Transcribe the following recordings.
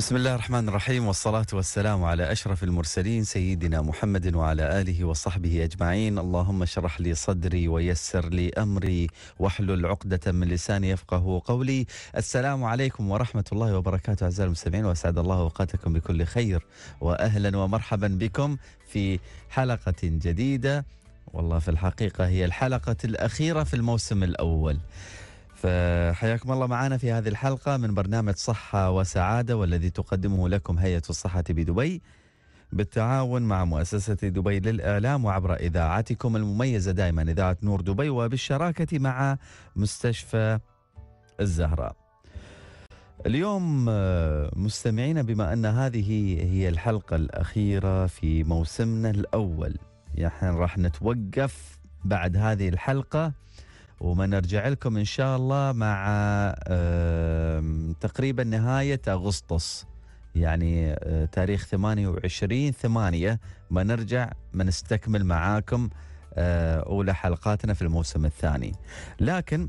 بسم الله الرحمن الرحيم والصلاة والسلام على أشرف المرسلين سيدنا محمد وعلى آله وصحبه أجمعين اللهم اشرح لي صدري ويسر لي أمري واحلل عقدة من لساني يفقه قولي السلام عليكم ورحمة الله وبركاته أعزائي المستمعين وأسعد الله أوقاتكم بكل خير وأهلا ومرحبا بكم في حلقة جديدة والله في الحقيقة هي الحلقة الأخيرة في الموسم الأول فحياكم الله معنا في هذه الحلقة من برنامج صحة وسعادة والذي تقدمه لكم هيئة الصحة بدبي بالتعاون مع مؤسسة دبي للإعلام وعبر إذاعتكم المميزة دائما إذاعة نور دبي وبالشراكة مع مستشفى الزهراء اليوم آه، مستمعينا بما أن هذه هي الحلقة الأخيرة في موسمنا الأول يعني راح نتوقف بعد هذه الحلقة وما نرجع لكم ان شاء الله مع تقريبا نهايه اغسطس يعني آه، تاريخ 28 8 ما نستكمل معاكم آه، اولى حلقاتنا في الموسم الثاني لكن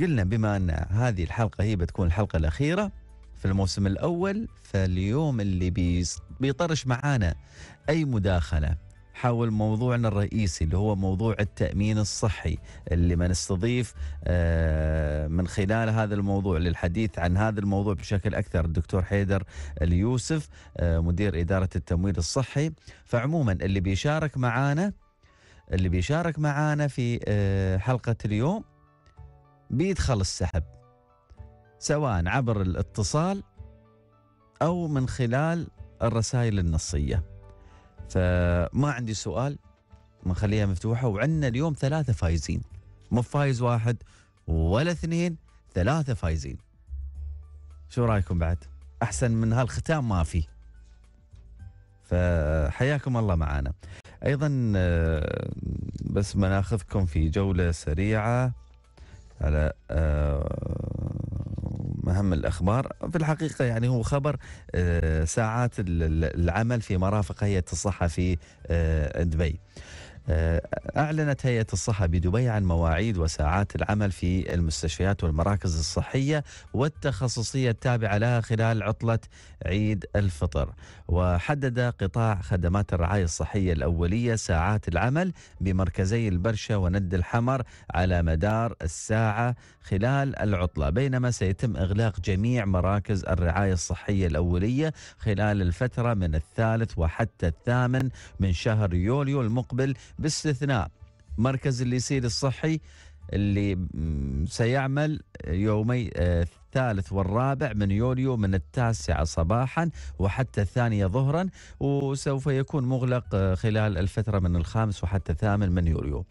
قلنا بما ان هذه الحلقه هي بتكون الحلقه الاخيره في الموسم الاول فاليوم اللي بيطرش معانا اي مداخله حول موضوعنا الرئيسي اللي هو موضوع التأمين الصحي اللي بنستضيف آه، من خلال هذا الموضوع للحديث عن هذا الموضوع بشكل أكثر الدكتور حيدر اليوسف آه، مدير إدارة التمويل الصحي فعموما اللي بيشارك معانا اللي بيشارك معانا في آه، حلقة اليوم بيدخل السحب سواء عبر الاتصال أو من خلال الرسائل النصيه فما عندي سؤال خليها مفتوحه وعندنا اليوم ثلاثه فايزين مو فايز واحد ولا اثنين ثلاثه فايزين شو رايكم بعد احسن من هالختام ما في فحياكم الله معانا ايضا آه، بس بناخذكم في جوله سريعه على آه، أهم الأخبار في الحقيقة يعني هو خبر آه، ساعات العمل في مرافق هيئة الصحة في آه، دبي آه، أعلنت هيئة الصحة بدبي عن مواعيد وساعات العمل في المستشفيات والمراكز الصحية والتخصصية التابعة لها خلال عطلة عيد الفطر وحدد قطاع خدمات الرعاية الصحية الأولية ساعات العمل بمركزي البرشة وند الحمر على مدار الساعة خلال العطلة بينما سيتم إغلاق جميع مراكز الرعاية الصحية الأولية خلال الفترة من الثالث وحتى الثامن من شهر يوليو المقبل باستثناء مركز الليسيل الصحي اللي سيعمل يومي آه، الثالث والرابع من يوليو من التاسعة صباحا وحتى الثانية ظهرا وسوف يكون مغلق آه، خلال الفترة من الخامس وحتى الثامن من يوليو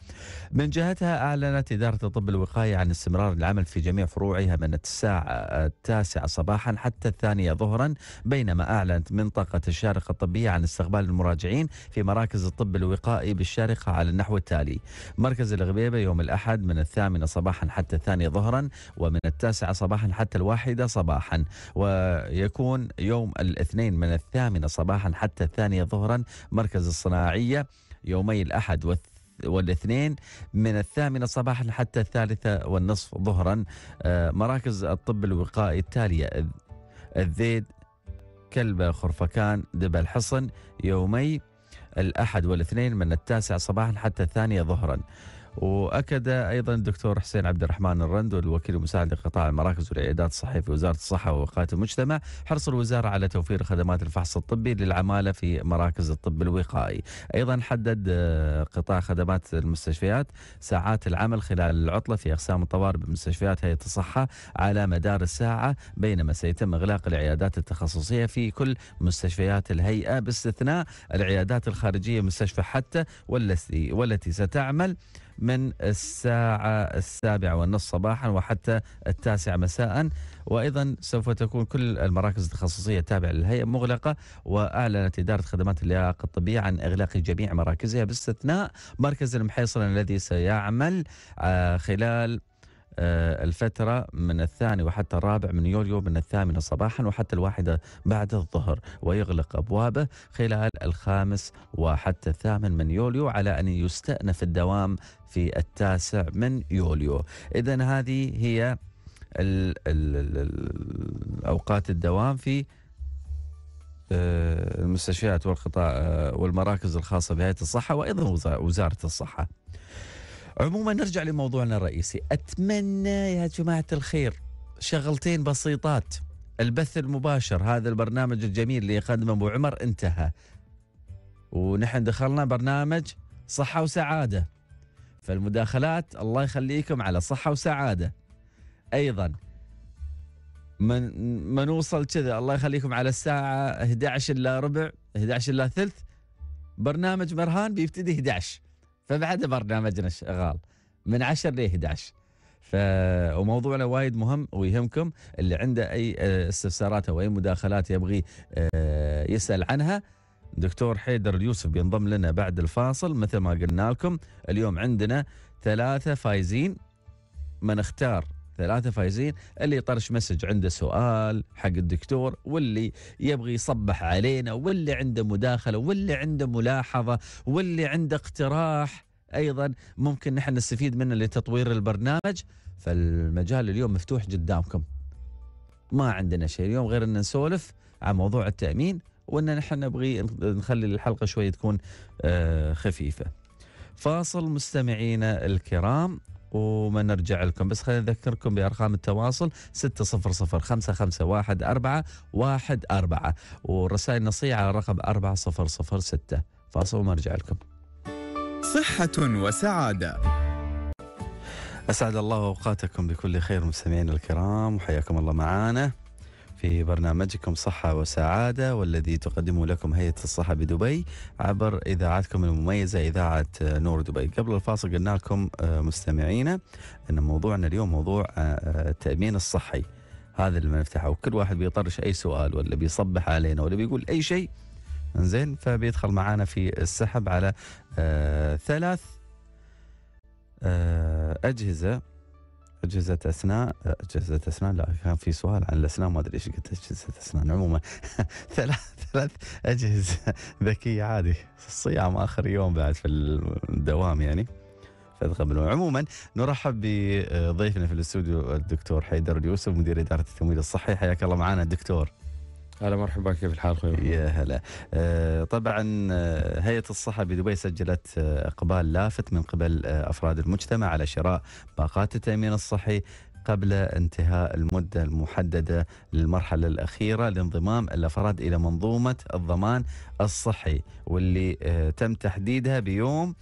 من جهتها أعلنت إدارة الطب الوقاية عن استمرار العمل في جميع فروعها من الساعة آه، التاسعة صباحا حتى الثانية ظهرا بينما أعلنت منطقة الشارقة الطبية عن استقبال المراجعين في مراكز الطب الوقائي بالشارقة على النحو التالي مركز الغبيبة يوم الأحد من الثامنة صباحا حتى الثانية ظهرا ومن التاسعة صباحا حتى حتى الواحدة صباحا ويكون يوم الاثنين من الثامنة صباحا حتى الثانية ظهرا مركز الصناعية يومي الأحد والث والاثنين من الثامنة صباحا حتى الثالثة والنصف ظهرا آه، مراكز الطب الوقائي التالية الذيد كلبة خرفكان دبل حصن يومي الأحد والاثنين من التاسع صباحا حتى الثانية ظهرا واكد ايضا الدكتور حسين عبد الرحمن الرند الوكيل المساعد لقطاع المراكز والعيادات الصحيه في وزاره الصحه ووقايه المجتمع حرص الوزاره على توفير خدمات الفحص الطبي للعماله في مراكز الطب الوقائي، ايضا حدد آه، قطاع خدمات المستشفيات ساعات العمل خلال العطله في اقسام الطوارئ بمستشفيات هيئه الصحه على مدار الساعه بينما سيتم اغلاق العيادات التخصصيه في كل مستشفيات الهيئه باستثناء العيادات الخارجيه مستشفى حتى والتي والتي ستعمل من الساعة السابعة والنصف صباحا وحتى التاسعة مساء وأيضا سوف تكون كل المراكز التخصصية التابعة للهيئة مغلقة وأعلنت إدارة خدمات اللياقة الطبية عن إغلاق جميع مراكزها باستثناء مركز المحيصلة الذي سيعمل آه، خلال آه، الفترة من الثاني وحتى الرابع من يوليو من الثامنة صباحا وحتى الواحدة بعد الظهر ويغلق أبوابه خلال الخامس وحتى الثامن من يوليو على أن يستأنف الدوام في التاسع من يوليو إذا هذه هي ال ال ال أوقات الدوام في آه، المستشفيات والقطاع آه، والمراكز الخاصة بهيئة الصحة وأيضا وزارة الصحة عموما نرجع لموضوعنا الرئيسي أتمنى يا جماعة الخير شغلتين بسيطات البث المباشر هذا البرنامج الجميل اللي يقدمه أبو عمر انتهى ونحن دخلنا برنامج صحة وسعادة فالمداخلات الله يخليكم على صحة وسعادة أيضا من من وصل كذا الله يخليكم على الساعة 11 إلا ربع 11 إلا ثلث برنامج مرهان بيبتدي 11 فبعد برنامجنا شغال من 10 ل 11 ف... وموضوعنا وايد مهم ويهمكم اللي عنده اي آه، استفسارات او اي مداخلات يبغي آه، يسال عنها دكتور حيدر اليوسف بينضم لنا بعد الفاصل مثل ما قلنا لكم اليوم عندنا ثلاثه فايزين من اختار ثلاثة فايزين اللي طرش مسج عنده سؤال حق الدكتور واللي يبغي يصبح علينا واللي عنده مداخلة واللي عنده ملاحظة واللي عنده اقتراح أيضا ممكن نحن نستفيد منه لتطوير البرنامج فالمجال اليوم مفتوح قدامكم ما عندنا شيء اليوم غير أن نسولف عن موضوع التأمين وأن نحن نبغي نخلي الحلقة شوي تكون آه، خفيفة فاصل مستمعينا الكرام وما نرجع لكم بس خلينا نذكركم بأرقام التواصل 600551414 واحد أربعة والرسائل النصية على رقم 4006 فاصل وما نرجع لكم صحة وسعادة أسعد الله أوقاتكم بكل خير مستمعينا الكرام وحياكم الله معانا في برنامجكم صحة وسعادة والذي تقدمه لكم هيئة الصحة بدبي عبر إذاعتكم المميزة إذاعة نور دبي قبل الفاصل قلنا لكم آه، مستمعينا أن موضوعنا اليوم موضوع آه، آه، التأمين الصحي هذا اللي بنفتحه وكل واحد بيطرش أي سؤال ولا بيصبح علينا ولا بيقول أي شيء زين فبيدخل معانا في السحب على ثلاث أجهزة اجهزه اسنان اجهزه اسنان لا كان في سؤال عن الاسنان ما ادري ايش قلت اجهزه اسنان عموما ثلاث ثلاث اجهزه ذكيه عادي الصيام اخر يوم بعد في الدوام يعني فتقبلون عموما نرحب بضيفنا في الاستوديو الدكتور حيدر اليوسف مدير اداره التمويل الصحي حياك الله معنا الدكتور هلا مرحبا كيف الحال اخوي يا هلا آه، طبعا آه، هيئه الصحه بدبي سجلت آه، اقبال لافت من قبل افراد المجتمع على شراء باقات التامين الصحي قبل انتهاء المده المحدده للمرحله الاخيره لانضمام الافراد الى منظومه الضمان الصحي واللي تم تحديدها بيوم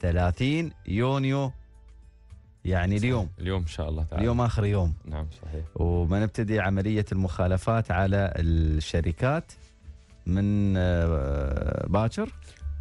30 يونيو يعني اليوم صحيح. اليوم ان شاء الله تعالى اليوم اخر يوم نعم صحيح وبنبتدي عمليه المخالفات على الشركات من آه، باكر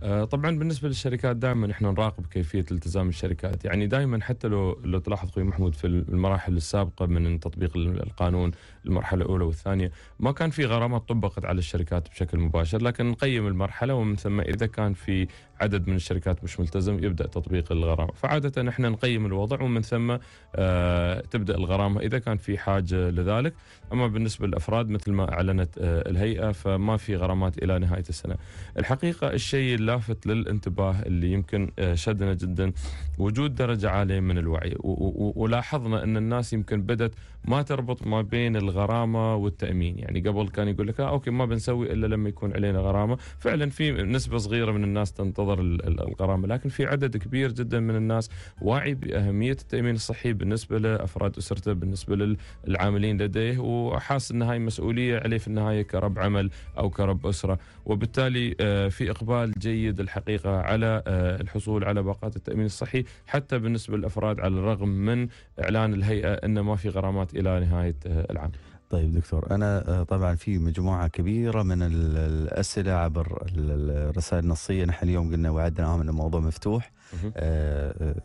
آه، طبعا بالنسبه للشركات دائما احنا نراقب كيفيه التزام الشركات يعني دائما حتى لو لو تلاحظ اخوي محمود في المراحل السابقه من تطبيق القانون المرحله الاولى والثانيه ما كان في غرامات طبقت على الشركات بشكل مباشر لكن نقيم المرحله ومن ثم اذا كان في عدد من الشركات مش ملتزم يبدا تطبيق الغرامه فعاده نحن نقيم الوضع ومن ثم آه، تبدا الغرامه اذا كان في حاجه لذلك اما بالنسبه للافراد مثل ما اعلنت آه، الهيئه فما في غرامات الى نهايه السنه الحقيقه الشيء اللافت للانتباه اللي يمكن آه، شدنا جدا وجود درجه عاليه من الوعي ولاحظنا ان الناس يمكن بدات ما تربط ما بين الغرامه والتامين يعني قبل كان يقول لك اوكي ما بنسوي الا لما يكون علينا غرامه فعلا في نسبه صغيره من الناس تنتظر نظر الغرامه، لكن في عدد كبير جدا من الناس واعي باهميه التامين الصحي بالنسبه لافراد اسرته، بالنسبه للعاملين لديه وحاس ان هاي مسؤوليه عليه في النهايه كرب عمل او كرب اسره، وبالتالي آه، في اقبال جيد الحقيقه على آه، الحصول على باقات التامين الصحي حتى بالنسبه للافراد على الرغم من اعلان الهيئه ان ما في غرامات الى نهايه آه، العام. طيب دكتور أنا آه، طبعا في مجموعة كبيرة من الأسئلة عبر الرسائل النصية نحن اليوم قلنا وعدناهم أن الموضوع مفتوح آه، آه،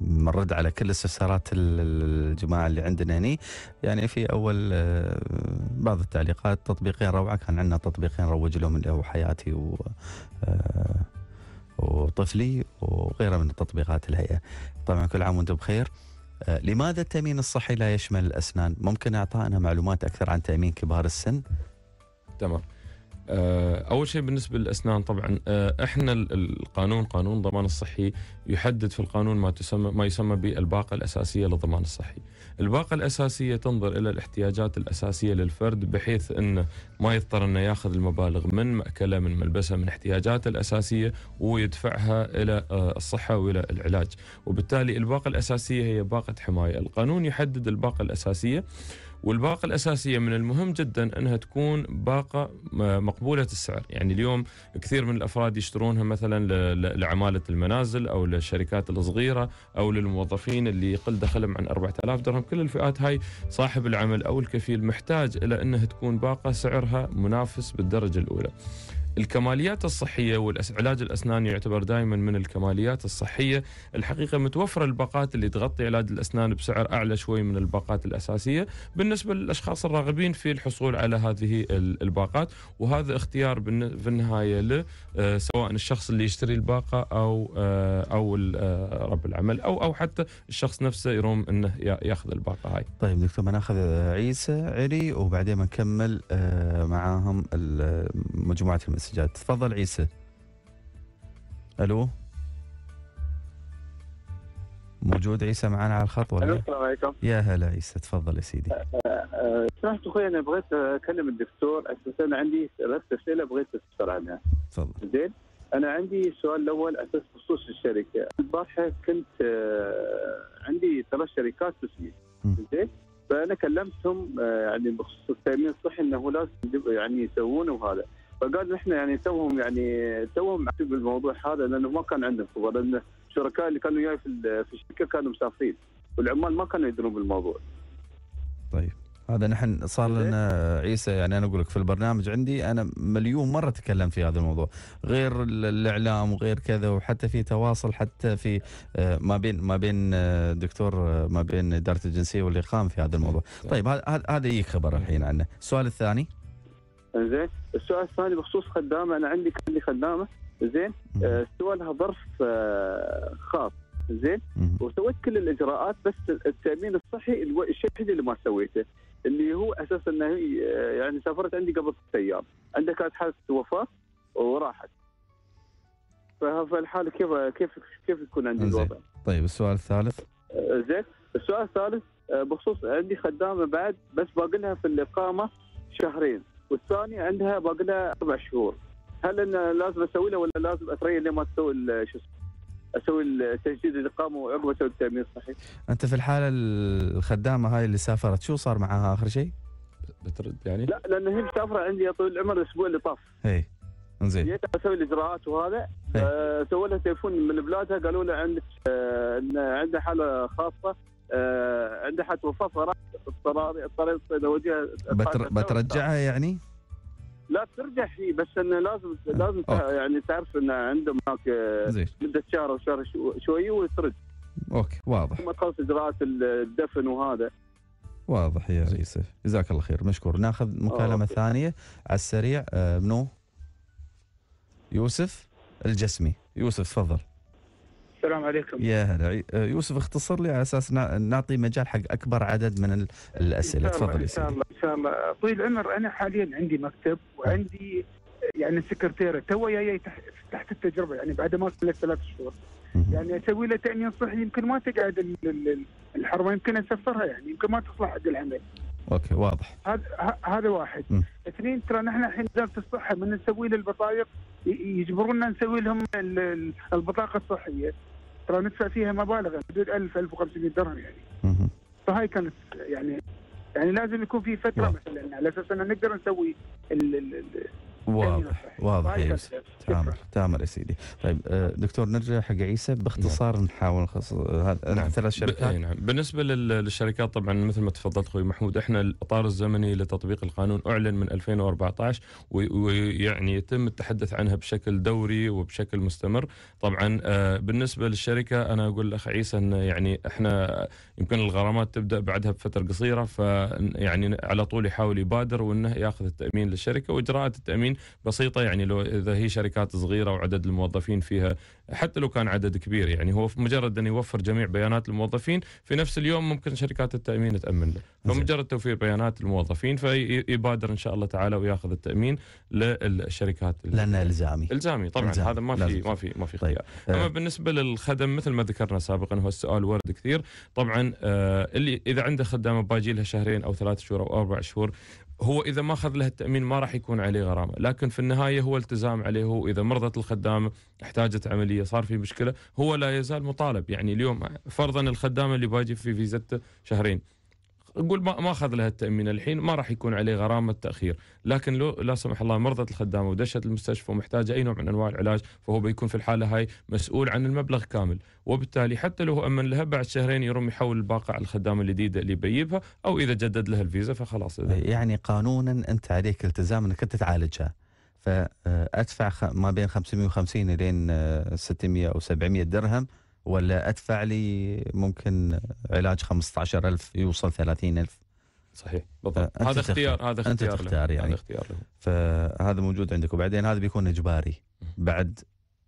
نرد على كل استفسارات الجماعة اللي عندنا هني يعني في أول بعض التعليقات تطبيقين روعة كان عندنا تطبيقين روج لهم اللي هو حياتي و وطفلي وغيره من التطبيقات الهيئة طبعا كل عام وانتم بخير آه، لماذا التأمين الصحي لا يشمل الأسنان؟ ممكن أعطائنا معلومات أكثر عن تأمين كبار السن؟ تمام آه، اول شيء بالنسبه للاسنان طبعا آه، احنا القانون قانون الضمان الصحي يحدد في القانون ما تسمى ما يسمى بالباقه الاساسيه للضمان الصحي. الباقة الأساسية تنظر إلى الاحتياجات الأساسية للفرد بحيث أنه ما يضطر أنه ياخذ المبالغ من مأكله من ملبسه من احتياجاته الأساسية ويدفعها إلى آه، الصحة وإلى العلاج وبالتالي الباقة الأساسية هي باقة حماية القانون يحدد الباقة الأساسية والباقه الاساسيه من المهم جدا انها تكون باقه مقبوله السعر، يعني اليوم كثير من الافراد يشترونها مثلا لعماله المنازل او للشركات الصغيره او للموظفين اللي يقل دخلهم عن 4000 درهم، كل الفئات هاي صاحب العمل او الكفيل محتاج الى انها تكون باقه سعرها منافس بالدرجه الاولى. الكماليات الصحية والعلاج الأسنان يعتبر دائما من الكماليات الصحية الحقيقة متوفرة الباقات اللي تغطي علاج الأسنان بسعر أعلى شوي من الباقات الأساسية بالنسبة للأشخاص الراغبين في الحصول على هذه الباقات وهذا اختيار في النهاية آه، سواء الشخص اللي يشتري الباقة أو آه، أو آه، رب العمل أو أو حتى الشخص نفسه يروم أنه ياخذ الباقة هاي طيب دكتور بناخذ عيسى علي وبعدين بنكمل معاهم مجموعة المساء السجاد تفضل عيسى الو موجود عيسى معنا على الخط ولا السلام عليكم يا هلا عيسى تفضل يا سيدي أه، أه، سمحت اخوي انا بغيت اكلم الدكتور اساسا عندي ثلاث اسئله بغيت اسال عنها تفضل زين انا عندي السؤال الاول اساس بخصوص الشركه البارحه كنت أه، عندي ثلاث شركات تسوي زين فانا كلمتهم يعني بخصوص التامين الصحي انه لازم يعني يسوونه وهذا فقال نحن يعني توهم يعني توهم بالموضوع هذا لانه ما كان عندهم خبر لان الشركاء اللي كانوا جاي في الشركه كانوا مسافرين والعمال ما كانوا يدرون بالموضوع. طيب هذا نحن صار لنا عيسى يعني انا اقول لك في البرنامج عندي انا مليون مره تكلم في هذا الموضوع غير الاعلام وغير كذا وحتى في تواصل حتى في آه، ما بين ما بين آه، دكتور آه، ما بين اداره الجنسيه والاقامه في هذا الموضوع طيب هذا هذا يجيك خبر الحين عنه السؤال الثاني زين السؤال الثاني بخصوص خدامه انا عندي عندي خدامه زين استوى آه، لها ظرف آه، خاص زين وسويت كل الاجراءات بس التامين الصحي الشيء الوحيد اللي ما سويته اللي هو أساس انه آه، يعني سافرت عندي قبل ست ايام عندها كانت حاله وفاه وراحت فالحاله كيف كيف كيف يكون عندي الوضع؟ طيب السؤال الثالث زين السؤال الثالث بخصوص عندي خدامه بعد بس باقي لها في الاقامه شهرين والثانيه عندها باقي لها اربع شهور هل انا لازم اسوي لها ولا لازم اتريى لما تسوي شو اسمه اسوي التجديد الاقامه وعقب اسوي التامين الصحي. انت في الحاله الخدامه هاي اللي سافرت شو صار معاها اخر شيء؟ بترد يعني؟ لا لان هي مسافره عندي يا طويل العمر الاسبوع اللي طاف. اي زين. جيت اسوي الاجراءات وهذا آه، سووا لها تليفون من بلادها قالوا لها عندك آه، ان عندها حاله خاصه آه، عندها حتوفى فراح اضطراري اضطريت اوجهها بتر... بترجعها يعني؟ لا ترجع هي بس انه لازم آه. لازم أوه. يعني تعرف انه عندهم هناك مده شهر او شهر شوي وترجع اوكي واضح ثم تخلص اجراءات الدفن وهذا واضح يا يوسف جزاك الله خير مشكور ناخذ مكالمه أوكي. ثانيه على السريع آه، منو؟ يوسف الجسمي يوسف تفضل السلام عليكم يا هلا آه، يوسف اختصر لي على اساس نعطي مجال حق اكبر عدد من الاسئله تفضل ان شاء الله ان شاء الله طويل العمر انا حاليا عندي مكتب آه. وعندي آه، يعني سكرتيره تو جاي تحت التجربه يعني بعد ما ثلاث ثلاث شهور يعني اسوي له تامين صحي يمكن ما تقعد الحرمه يمكن اسفرها يعني يمكن ما تصلح حق العمل اوكي واضح هذا هذا واحد مم. اثنين ترى نحن الحين وزاره الصحه من نسوي له البطايق نسوي لهم البطاقه الصحيه ترى ندفع فيها مبالغ حدود 1000 1500 درهم يعني فهاي كانت يعني يعني لازم يكون في فتره نعم. مثلا على اساس ان نقدر نسوي واضح أيوة. واضح يا طيب، يوسف تامر تامر يا سيدي طيب آه، دكتور نرجع حق عيسى باختصار نعم. نحاول نخص هذا نعم. ثلاث شركات ب... نعم. بالنسبه للشركات طبعا مثل ما تفضلت اخوي محمود احنا الاطار الزمني لتطبيق القانون اعلن من 2014 ويعني وي... يتم التحدث عنها بشكل دوري وبشكل مستمر طبعا آه، بالنسبه للشركه انا اقول لاخ عيسى ان يعني احنا يمكن الغرامات تبدا بعدها بفتره قصيره فيعني على طول يحاول يبادر وانه ياخذ التامين للشركه واجراءات التامين موظفين بسيطه يعني لو اذا هي شركات صغيره وعدد الموظفين فيها حتى لو كان عدد كبير يعني هو مجرد ان يوفر جميع بيانات الموظفين في نفس اليوم ممكن شركات التامين تامن له فمجرد توفير بيانات الموظفين فيبادر ان شاء الله تعالى وياخذ التامين للشركات لانه الزامي الزامي طبعا الزامي. هذا ما في ما في ما في طيب. خيار اما آه. بالنسبه للخدم مثل ما ذكرنا سابقا هو السؤال ورد كثير طبعا آه، اللي اذا عنده خدامه باجي لها شهرين او ثلاث شهور او اربع شهور هو اذا ما اخذ له التامين ما راح يكون عليه غرامه، لكن في النهايه هو التزام عليه هو اذا مرضت الخدامه احتاجت عمليه صار في مشكله هو لا يزال مطالب يعني اليوم فرضا الخدامه اللي باجي في فيزته شهرين نقول ما ما اخذ لها التامين الحين ما راح يكون عليه غرامه تاخير لكن لو لا سمح الله مرضت الخدامه ودشت المستشفى ومحتاجه اي نوع من انواع العلاج فهو بيكون في الحاله هاي مسؤول عن المبلغ كامل وبالتالي حتى لو امن لها بعد شهرين يرمي يحول الباقه على الخدامه الجديده اللي بيبها او اذا جدد لها الفيزا فخلاص إذا. يعني قانونا انت عليك التزام انك انت تعالجها فادفع ما بين 550 الين 600 او 700 درهم ولا ادفع لي ممكن علاج 15000 يوصل 30000 صحيح بالضبط هذا اختيار هذا اختيار انت تختار له. يعني هذا اختيار له فهذا موجود عندك وبعدين هذا بيكون اجباري بعد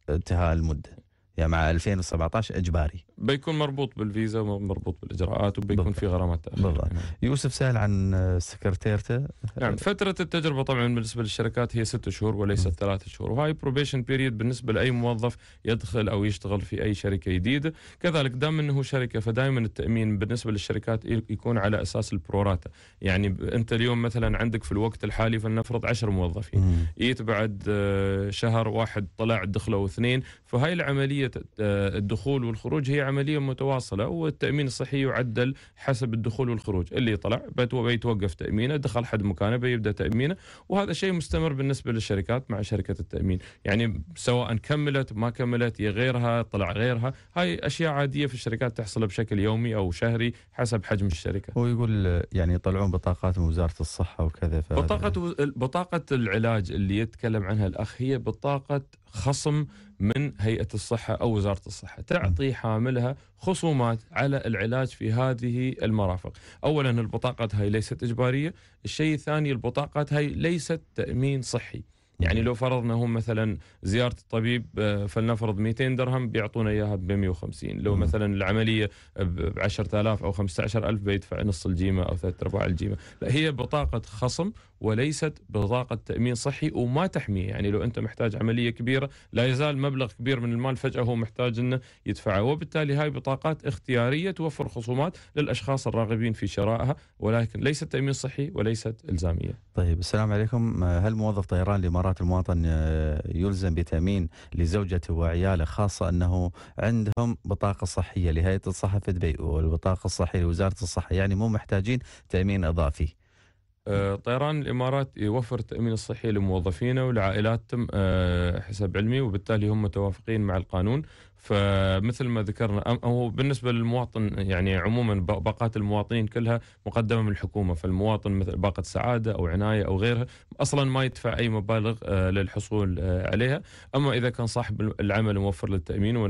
انتهاء المده يعني مع 2017 اجباري بيكون مربوط بالفيزا ومربوط بالاجراءات وبيكون بالضبط. في غرامات بالضبط يعني. يوسف سأل عن سكرتيرته نعم فتره التجربه طبعا بالنسبه للشركات هي ست شهور وليست ثلاث شهور وهاي بروبيشن بيريد بالنسبه لاي موظف يدخل او يشتغل في اي شركه جديده كذلك دام انه شركه فدائما التامين بالنسبه للشركات يكون على اساس البروراتا يعني انت اليوم مثلا عندك في الوقت الحالي فلنفرض 10 موظفين جيت بعد آه، شهر واحد طلع دخلوا اثنين فهاي العمليه آه، الدخول والخروج هي عمليه متواصله والتامين الصحي يعدل حسب الدخول والخروج اللي طلع بيتوقف تامينه دخل حد مكانه بيبدا تامينه وهذا شيء مستمر بالنسبه للشركات مع شركه التامين يعني سواء كملت ما كملت يا غيرها طلع غيرها هاي اشياء عاديه في الشركات تحصل بشكل يومي او شهري حسب حجم الشركه هو يقول يعني يطلعون بطاقات من وزاره الصحه وكذا بطاقه بطاقه العلاج اللي يتكلم عنها الاخ هي بطاقه خصم من هيئه الصحه او وزاره الصحه، تعطي حاملها خصومات على العلاج في هذه المرافق. اولا البطاقات هاي ليست اجباريه، الشيء الثاني البطاقات هاي ليست تامين صحي. يعني نعم. لو فرضنا هم مثلا زياره الطبيب آه، فلنفرض 200 درهم بيعطونا اياها ب 150 لو مثلا العمليه ب 10000 او 15000 بيدفع نص الجيمه او ثلاث ارباع الجيمه لا هي بطاقه خصم وليست بطاقه تامين صحي وما تحميه يعني لو انت محتاج عمليه كبيره لا يزال مبلغ كبير من المال فجاه هو محتاج انه يدفعه وبالتالي هاي بطاقات اختياريه توفر خصومات للاشخاص الراغبين في شرائها ولكن ليست تامين صحي وليست الزاميه. طيب السلام عليكم آه، هل موظف طيران الامارات مرات المواطن آه، يلزم بتامين لزوجته وعياله خاصه انه عندهم بطاقه صحيه لهيئه الصحه في دبي والبطاقه الصحيه لوزاره الصحه يعني مو محتاجين تامين اضافي. آه، طيران الامارات يوفر التامين الصحي لموظفينه ولعائلاتهم آه، حسب علمي وبالتالي هم متوافقين مع القانون فمثل ما ذكرنا هو بالنسبه للمواطن يعني عموما باقات المواطنين كلها مقدمه من الحكومه فالمواطن مثل باقه سعاده او عنايه او غيرها اصلا ما يدفع اي مبالغ آه، للحصول آه، عليها اما اذا كان صاحب العمل موفر للتامين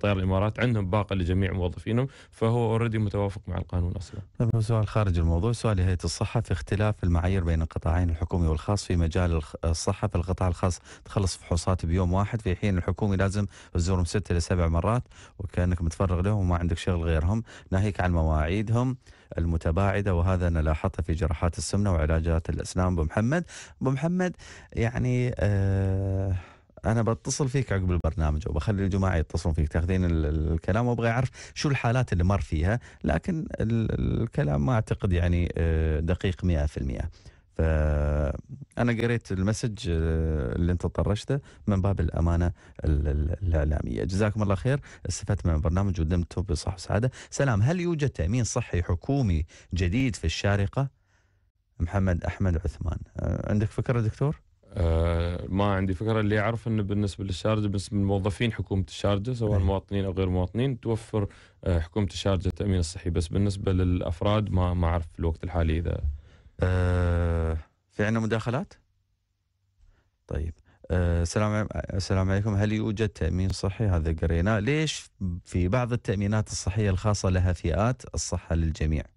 طيار الامارات عندهم باقه لجميع موظفينهم فهو اوريدي متوافق مع القانون اصلا. طيب، سؤال خارج الموضوع سؤال هيئه الصحه في اختلاف المعايير بين القطاعين الحكومي والخاص في مجال الصحه في القطاع الخاص تخلص فحوصات بيوم واحد في حين الحكومي لازم تزورهم ست إلى سبع مرات وكأنك متفرغ لهم وما عندك شغل غيرهم ناهيك عن مواعيدهم المتباعدة وهذا أنا لاحظته في جراحات السمنة وعلاجات الأسنان أبو محمد أبو محمد يعني آه انا بتصل فيك عقب البرنامج وبخلي الجماعه يتصلون فيك تاخذين الكلام وابغى اعرف شو الحالات اللي مر فيها لكن الكلام ما اعتقد يعني آه، دقيق 100% فأنا قريت المسج آه، اللي أنت طرشته من باب الأمانة الإعلامية جزاكم الله خير استفدت من البرنامج ودمتم بصحة وسعادة سلام هل يوجد تأمين صحي حكومي جديد في الشارقة؟ محمد أحمد عثمان آه، عندك فكرة دكتور؟ أه ما عندي فكره اللي اعرف انه بالنسبه للشارجه بالنسبه للموظفين حكومه الشارجه سواء إيه. مواطنين او غير مواطنين توفر آه، حكومه الشارجه التامين الصحي بس بالنسبه للافراد ما ما اعرف في الوقت الحالي اذا آه في عندنا مداخلات؟ طيب آه، السلام آه السلام عليكم هل يوجد تامين صحي هذا قريناه ليش في بعض التامينات الصحيه الخاصه لها فئات الصحه للجميع آه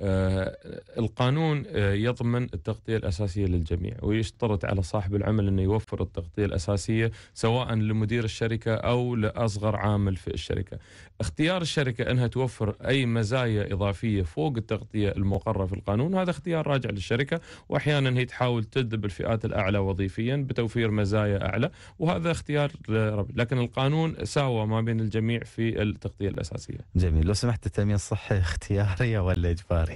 آه، القانون آه، يضمن التغطية الأساسية للجميع ويشترط على صاحب العمل أنه يوفر التغطية الأساسية سواء لمدير الشركة أو لأصغر عامل في الشركة اختيار الشركة أنها توفر أي مزايا إضافية فوق التغطية المقررة في القانون هذا اختيار راجع للشركة وأحيانا هي تحاول تجذب الفئات الأعلى وظيفيا بتوفير مزايا أعلى وهذا اختيار ربي لكن القانون ساوى ما بين الجميع في التغطية الأساسية جميل لو سمحت التأمين الصحي اختياري ولا إجباري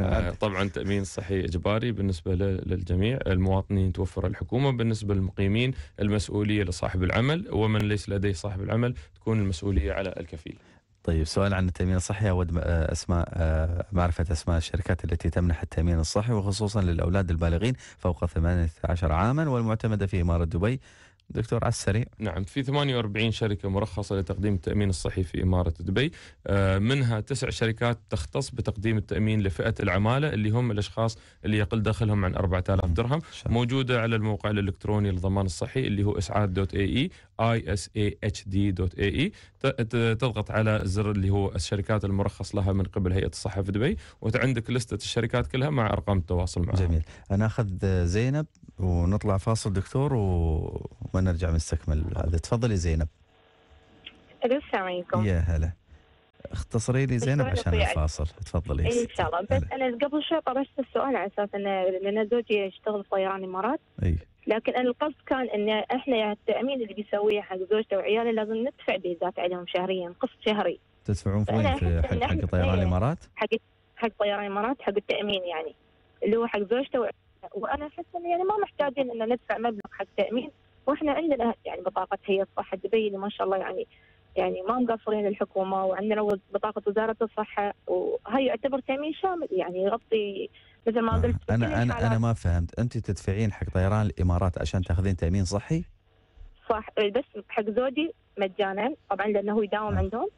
آه، طبعا تامين صحي اجباري بالنسبه للجميع المواطنين توفر الحكومه بالنسبه للمقيمين المسؤوليه لصاحب العمل ومن ليس لديه صاحب العمل تكون المسؤوليه على الكفيل طيب سؤال عن التأمين الصحي أود آه، أسماء آه، معرفة أسماء الشركات التي تمنح التأمين الصحي وخصوصا للأولاد البالغين فوق 18 عاما والمعتمدة في إمارة دبي دكتور على السريع نعم في 48 شركة مرخصة لتقديم التأمين الصحي في إمارة دبي آه، منها تسع شركات تختص بتقديم التأمين لفئة العمالة اللي هم الأشخاص اللي يقل دخلهم عن 4000 نعم، درهم شاء. موجودة على الموقع الإلكتروني للضمان الصحي اللي هو إسعاد دوت اي اي اتش اي تضغط على الزر اللي هو الشركات المرخص لها من قبل هيئه الصحه في دبي وعندك لسته الشركات كلها مع ارقام التواصل معها. جميل، انا اخذ زينب ونطلع فاصل دكتور و... ونرجع نستكمل هذا تفضلي زينب السلام عليكم يا هلا اختصري لي زينب عشان الفاصل تفضلي ان شاء الله بس انا قبل شوي طرحت السؤال على اساس ان لان زوجي يشتغل في طيران امارات اي لكن انا القصد كان ان احنا يعني التامين اللي بيسويه حق زوجته وعياله لازم ندفع بيزات عليهم شهريا قسط شهري تدفعون في وين في حق حق طيران إيه، الامارات؟ حق حق طيران الامارات حق التامين يعني اللي هو حق زوجته وانا احس انه يعني ما محتاجين ان ندفع مبلغ حق تامين واحنا عندنا يعني بطاقه هيئه الصحه دبي ما شاء الله يعني يعني ما مقصرين الحكومه وعندنا بطاقه وزاره الصحه وهي يعتبر تامين شامل يعني يغطي مثل ما قلت انا انا انا ما فهمت انت تدفعين حق طيران الامارات عشان تاخذين تامين صحي؟ صح بس حق زوجي مجانا طبعا لانه هو يداوم نعم. عندهم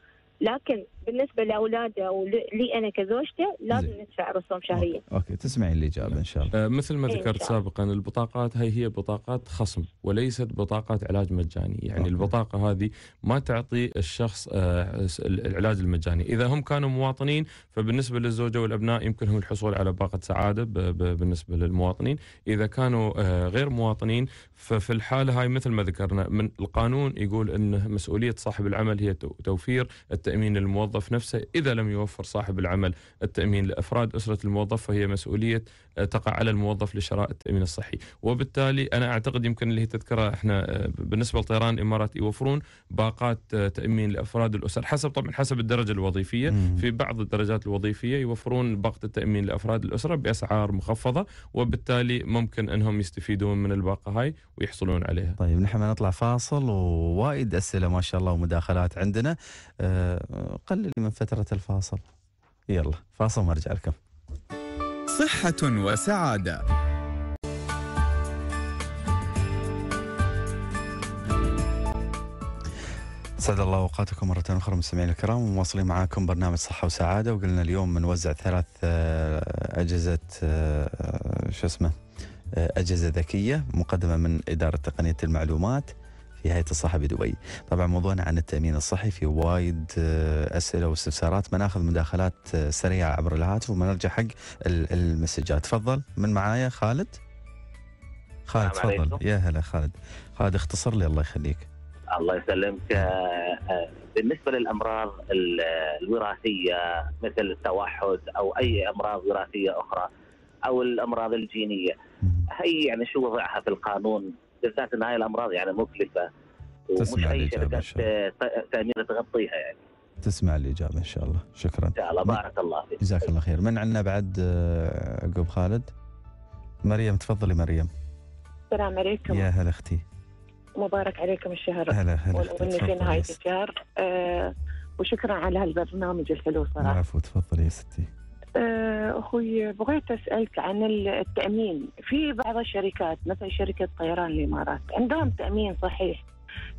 لكن بالنسبه لاولاده ولي انا كزوجته لازم زي. ندفع رسوم شهريه. اوكي, أوكي. تسمعي الاجابه ان شاء الله. آه مثل ما إيه، ذكرت سابقا البطاقات هي هي بطاقات خصم وليست بطاقات علاج مجاني، يعني أوكي. البطاقه هذه ما تعطي الشخص آه العلاج المجاني، اذا هم كانوا مواطنين فبالنسبه للزوجه والابناء يمكنهم الحصول على باقه سعاده بالنسبه للمواطنين، اذا كانوا آه غير مواطنين ففي الحاله هاي مثل ما ذكرنا من القانون يقول ان مسؤوليه صاحب العمل هي توفير التامين للموظف الموظف نفسه إذا لم يوفر صاحب العمل التأمين لأفراد أسرة الموظف فهي مسؤولية آه، تقع على الموظف لشراء التأمين الصحي وبالتالي أنا أعتقد يمكن اللي تذكره إحنا آه، بالنسبة للطيران الإمارات يوفرون باقات آه، تأمين لأفراد الأسر حسب طبعا حسب الدرجة الوظيفية في بعض الدرجات الوظيفية يوفرون باقة التأمين لأفراد الأسرة بأسعار مخفضة وبالتالي ممكن أنهم يستفيدون من الباقة هاي ويحصلون عليها طيب نحن نطلع فاصل ووايد أسئلة ما شاء الله ومداخلات عندنا قل اللي من فترة الفاصل يلا فاصل وارجع لكم صحة وسعادة سعد الله اوقاتكم مرة اخرى مستمعينا الكرام ومواصلين معاكم برنامج صحة وسعادة وقلنا اليوم بنوزع ثلاث آه، اجهزة آه، شو اسمه آه، اجهزة ذكية مقدمة من إدارة تقنية المعلومات في هيئه الصحه بدبي. طبعا موضوعنا عن التامين الصحي في وايد آه، اسئله واستفسارات بناخذ مداخلات آه، سريعه عبر الهاتف وبنرجع حق المسجات. تفضل من معايا خالد؟ خالد تفضل يا هلا خالد. خالد اختصر لي الله يخليك. الله يسلمك آه، بالنسبه للامراض الوراثيه مثل التوحد او اي امراض وراثيه اخرى او الامراض الجينيه هي يعني شو وضعها في القانون جلسات النهايه الامراض يعني مكلفه ومش اي شركات تامينه تغطيها يعني تسمع الاجابه ان شاء الله شكرا ان شاء الله بارك الله فيك جزاك الله خير من عندنا بعد آه، عقب خالد مريم تفضلي مريم السلام عليكم يا هلا اختي مبارك عليكم الشهر هلا هلا في نهاية الشهر أه وشكرا على هالبرنامج الحلو صراحة عفو تفضلي يا ستي آه، اخوي بغيت اسالك عن التامين في بعض الشركات مثل شركه طيران الامارات عندهم تامين صحيح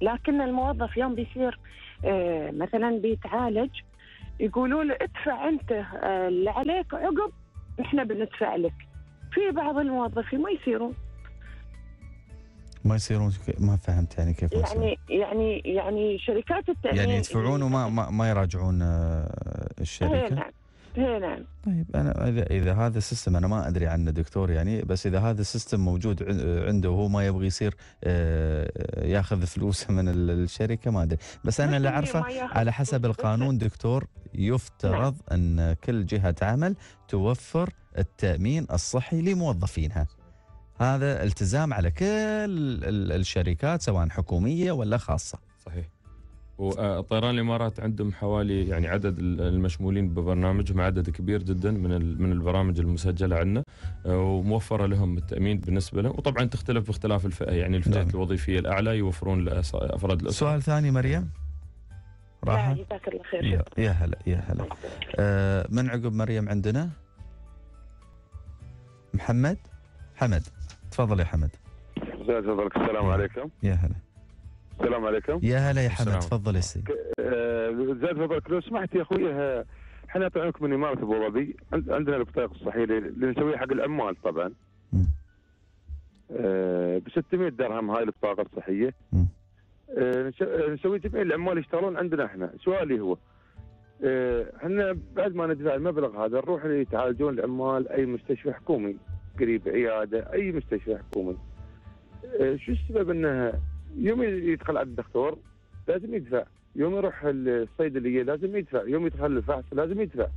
لكن الموظف يوم بيصير آه، مثلا بيتعالج يقولوا له ادفع انت آه، اللي عليك عقب احنا بندفع لك في بعض الموظفين ما يصيرون ما يصيرون ما فهمت يعني كيف يعني يعني يعني شركات التامين يعني يدفعون وما ما, ما يراجعون الشركه إيه، نعم إيه، نعم طيب انا اذا اذا هذا السيستم انا ما ادري عنه دكتور يعني بس اذا هذا السيستم موجود عنده وهو ما يبغى يصير آه، آه، ياخذ فلوسه من الشركه ما ادري بس انا اللي اعرفه على حسب القانون دكتور يفترض نعم. ان كل جهه عمل توفر التامين الصحي لموظفينها هذا التزام على كل الشركات سواء حكوميه ولا خاصه صحيح وطيران الامارات عندهم حوالي يعني عدد المشمولين ببرنامجهم عدد كبير جدا من من البرامج المسجله عندنا آه، وموفره لهم التامين بالنسبه لهم وطبعا تختلف باختلاف الفئه يعني الفئه نعم. الوظيفيه الاعلى يوفرون لافراد الاسره سؤال ثاني مريم راح جزاك الله خير يا هلا يا هلا آه، من عقب مريم عندنا محمد حمد تفضل يا حمد السلام عليكم يا هلا السلام عليكم يا هلا يا حمد تفضل يا سيدي آه، زاد فضلك لو سمحت يا اخوي احنا آه، طلعناك من اماره ابو ظبي عندنا البطاقه الصحيه اللي نسويها حق العمال طبعا آه، ب 600 درهم هاي البطاقه الصحيه نسوي جميع العمال يشتغلون عندنا احنا سؤالي هو احنا بعد ما ندفع المبلغ هذا نروح يتعالجون العمال اي مستشفى حكومي قريب عياده اي مستشفى حكومي شو السبب انها يوم يدخل عند الدكتور لازم يدفع يوم يروح الصيدليه لازم يدفع يوم يدخل الفحص لازم يدفع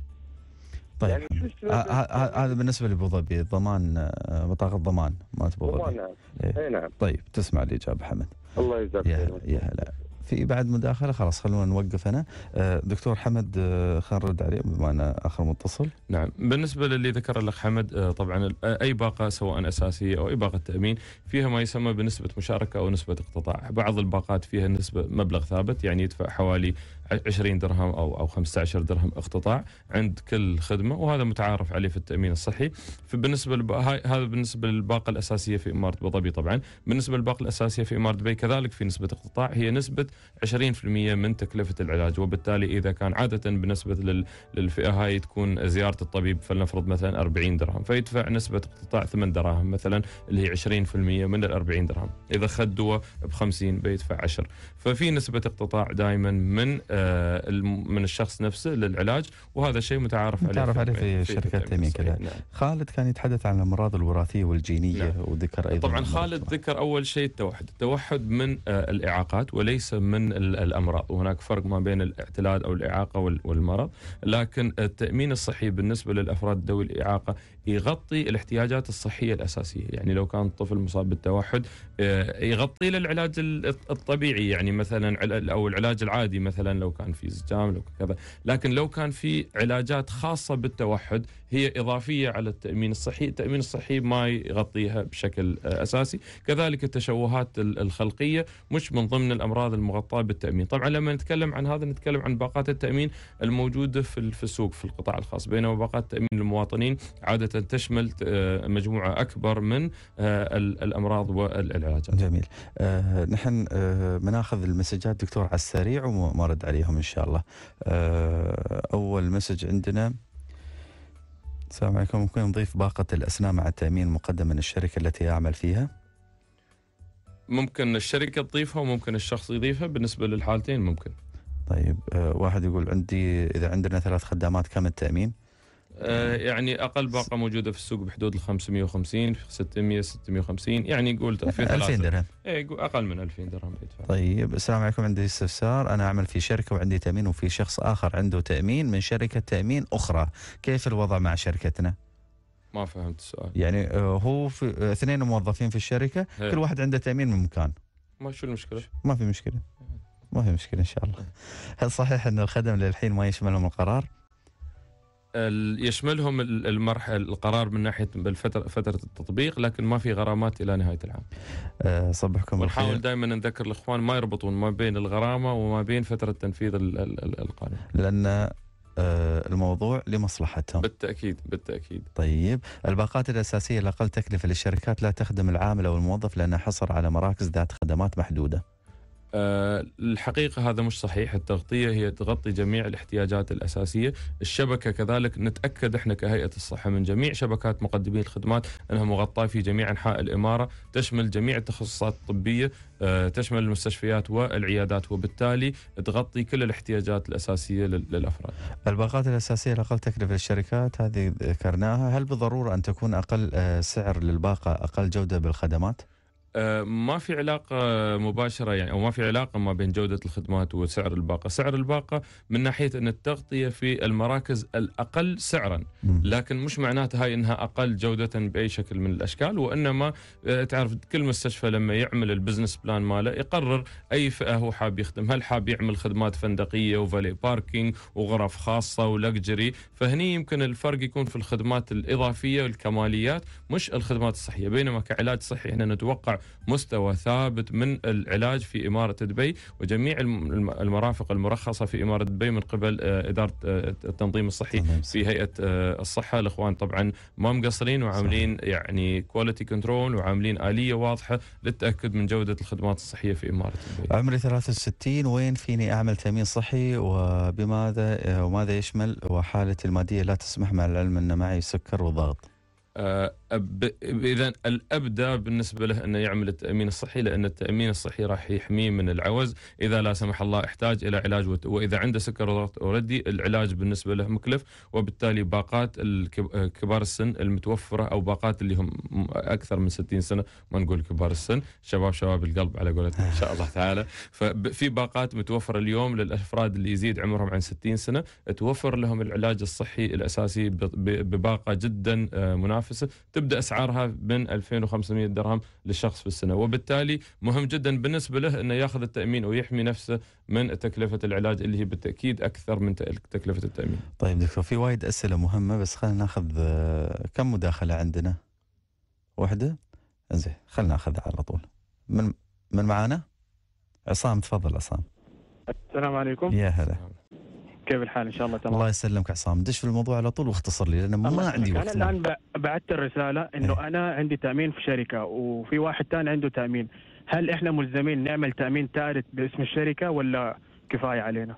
طيب يعني آه، آه، آه، هذا بالنسبه لابو ظبي ضمان بطاقه ضمان مالت ابو ظبي ضمان نعم إيه. إيه، نعم طيب تسمع الاجابه حمد الله يجزاك خير يا هلا في بعد مداخله خلاص خلونا نوقف انا آه، دكتور حمد آه، خلينا نرد عليه بما انا اخر متصل نعم بالنسبه للي ذكر الاخ حمد آه، طبعا اي باقه سواء اساسيه او اي باقه تامين فيها ما يسمى بنسبه مشاركه او نسبه اقتطاع بعض الباقات فيها نسبه مبلغ ثابت يعني يدفع حوالي 20 درهم او او 15 درهم اقتطاع عند كل خدمه وهذا متعارف عليه في التامين الصحي فبالنسبه لب... هذا بالنسبه للباقه الاساسيه في اماره ابو ظبي طبعا بالنسبه للباقه الاساسيه في اماره دبي كذلك في نسبه اقتطاع هي نسبه 20% من تكلفه العلاج وبالتالي اذا كان عاده بالنسبه للفئه هاي تكون زياره الطبيب فلنفرض مثلا 40 درهم فيدفع نسبه اقتطاع 8 دراهم مثلا اللي هي 20% من ال 40 درهم اذا خد دواء ب 50 بيدفع 10 ففي نسبه اقتطاع دائما من آه من الشخص نفسه للعلاج وهذا شيء متعارف عليه متعارف عليه في, في شركات التأمين نعم. خالد كان يتحدث عن الامراض الوراثيه والجينيه نعم. وذكر ايضا طبعا خالد ذكر اول شيء التوحد التوحد من آه الاعاقات وليس من الامراض وهناك فرق ما بين الاعتلال او الاعاقه والمرض لكن التامين الصحي بالنسبه للافراد ذوي الاعاقه يغطي الاحتياجات الصحيه الاساسيه يعني لو كان الطفل مصاب بالتوحد آه، يغطي له العلاج الطبيعي يعني مثلا او العلاج العادي مثلا لو كان في زجام لو كذا لكن لو كان في علاجات خاصه بالتوحد هي اضافيه على التامين الصحي التامين الصحي ما يغطيها بشكل آه، اساسي كذلك التشوهات الخلقيه مش من ضمن الامراض المغطاه بالتامين طبعا لما نتكلم عن هذا نتكلم عن باقات التامين الموجوده في السوق في القطاع الخاص بينما باقات تامين المواطنين عاده تشمل آه، مجموعه اكبر من آه، الامراض والعلاجات. جميل. آه، نحن بناخذ المسجات دكتور على السريع وما رد عليهم ان شاء الله. اول مسج عندنا السلام عليكم ممكن نضيف باقة الأسنان مع التأمين المقدم من الشركة التي أعمل فيها؟ ممكن الشركة تضيفها وممكن الشخص يضيفها بالنسبة للحالتين ممكن طيب واحد يقول عندي إذا عندنا ثلاث خدامات كم التأمين؟ آه، يعني اقل باقه موجوده في السوق بحدود ال 550 600 650 يعني قول في 2000 درهم اي اقل من 2000 درهم بيدفع طيب السلام عليكم عندي استفسار انا اعمل في شركه وعندي تامين وفي شخص اخر عنده تامين من شركه تامين اخرى كيف الوضع مع شركتنا؟ ما فهمت السؤال يعني آه، هو في آه، اثنين موظفين في الشركه هي. إيه. كل واحد عنده تامين من مكان ما شو المشكله؟ ما في مشكله ما في مشكله ان شاء الله هل صحيح ان الخدم للحين ما يشملهم القرار؟ يشملهم المرحله القرار من ناحيه بالفتره فتره التطبيق لكن ما في غرامات الى نهايه العام. آه، صبحكم ونحاول دائما نذكر الاخوان ما يربطون ما بين الغرامه وما بين فتره تنفيذ القانون. لان آه، الموضوع لمصلحتهم بالتأكيد بالتأكيد طيب الباقات الأساسية الأقل تكلفة للشركات لا تخدم العامل أو الموظف لأنها حصر على مراكز ذات خدمات محدودة آه، الحقيقة هذا مش صحيح التغطية هي تغطي جميع الاحتياجات الأساسية الشبكة كذلك نتأكد إحنا كهيئة الصحة من جميع شبكات مقدمي الخدمات أنها مغطاة في جميع أنحاء الإمارة تشمل جميع التخصصات الطبية آه، تشمل المستشفيات والعيادات وبالتالي تغطي كل الاحتياجات الأساسية للأفراد الباقات الأساسية الأقل تكلفة للشركات هذه ذكرناها هل بالضرورة أن تكون أقل آه، سعر للباقة أقل جودة بالخدمات؟ آه، ما في علاقة مباشرة يعني أو ما في علاقة ما بين جودة الخدمات وسعر الباقة سعر الباقة من ناحية أن التغطية في المراكز الأقل سعرا لكن مش معناته هاي أنها أقل جودة بأي شكل من الأشكال وإنما آه، تعرف كل مستشفى لما يعمل البزنس بلان ماله يقرر أي فئة هو حاب يخدم هل حاب يعمل خدمات فندقية وفالي باركينج وغرف خاصة ولكجري فهني يمكن الفرق يكون في الخدمات الإضافية والكماليات مش الخدمات الصحية بينما كعلاج صحي احنا نتوقع مستوى ثابت من العلاج في إمارة دبي وجميع المرافق المرخصة في إمارة دبي من قبل آه، إدارة آه، التنظيم الصحي في هيئة آه، الصحة الإخوان طبعا ما مقصرين وعاملين يعني كواليتي كنترول وعاملين آلية واضحة للتأكد من جودة الخدمات الصحية في إمارة دبي عمري 63 وين فيني أعمل تأمين صحي وبماذا وماذا يشمل وحالتي المادية لا تسمح مع العلم أن معي سكر وضغط آه، اذا الابدى بالنسبه له انه يعمل التامين الصحي لان التامين الصحي راح يحميه من العوز اذا لا سمح الله احتاج الى علاج واذا عنده سكر وضغط اوريدي العلاج بالنسبه له مكلف وبالتالي باقات آه، كبار السن المتوفره او باقات اللي هم اكثر من 60 سنه ما نقول كبار السن شباب شباب القلب على قولتنا ان شاء الله تعالى ففي باقات متوفره اليوم للافراد اللي يزيد عمرهم عن 60 سنه توفر لهم العلاج الصحي الاساسي بباقه جدا آه، مناسبه المنافسه تبدا اسعارها من 2500 درهم للشخص في السنه وبالتالي مهم جدا بالنسبه له انه ياخذ التامين ويحمي نفسه من تكلفه العلاج اللي هي بالتاكيد اكثر من تكلفه التامين. طيب دكتور في وايد اسئله مهمه بس خلينا ناخذ آه، كم مداخله عندنا؟ واحده؟ زين خلينا ناخذها على طول. من من معانا؟ عصام تفضل عصام. السلام عليكم. يا هلا. كيف الحال ان شاء الله تمام الله يسلمك عصام دش في الموضوع على طول واختصر لي لان ما عندي وقت انا الان بعثت الرساله انه ايه؟ انا عندي تامين في شركه وفي واحد ثاني عنده تامين هل احنا ملزمين نعمل تامين ثالث باسم الشركه ولا كفايه علينا؟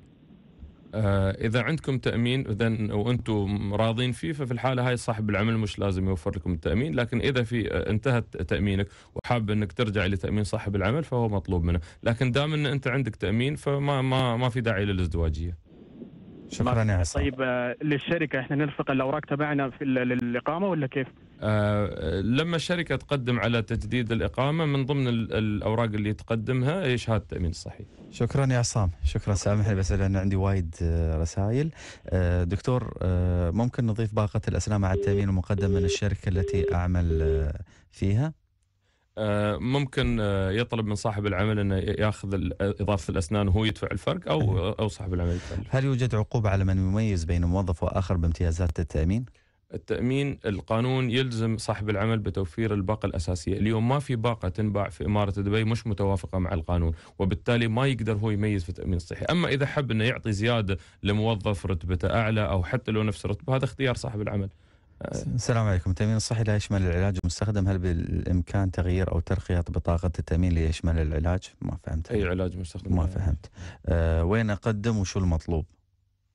آه، اذا عندكم تامين اذا وانتم راضين فيه ففي الحاله هاي صاحب العمل مش لازم يوفر لكم التامين لكن اذا في آه، انتهت تامينك وحاب انك ترجع لتامين صاحب العمل فهو مطلوب منه لكن دام ان انت عندك تامين فما ما ما في داعي للازدواجيه شكرا يا عصام طيب آه، للشركه احنا نلفق الاوراق تبعنا في للاقامه ولا كيف؟ آه لما الشركه تقدم على تجديد الاقامه من ضمن الاوراق اللي تقدمها هي شهاده التامين الصحي. شكرا يا عصام، شكرا سامح بس لان عندي وايد آه، رسائل. آه دكتور آه ممكن نضيف باقه الاسنان مع التامين المقدم من الشركه التي اعمل آه، فيها؟ آه، ممكن آه، يطلب من صاحب العمل انه ياخذ اضافه الاسنان وهو يدفع الفرق او او صاحب العمل يدفع الفرق. هل يوجد عقوبه على من يميز بين موظف واخر بامتيازات التامين؟ التامين القانون يلزم صاحب العمل بتوفير الباقه الاساسيه، اليوم ما في باقه تنباع في اماره دبي مش متوافقه مع القانون، وبالتالي ما يقدر هو يميز في التامين الصحي، اما اذا حب انه يعطي زياده لموظف رتبته اعلى او حتى لو نفس الرتبه هذا اختيار صاحب العمل. السلام عليكم التأمين الصحي لا يشمل العلاج المستخدم هل بالإمكان تغيير أو ترقية بطاقة التأمين ليشمل العلاج ما فهمت أي علاج مستخدم ما فهمت أه وين أقدم وشو المطلوب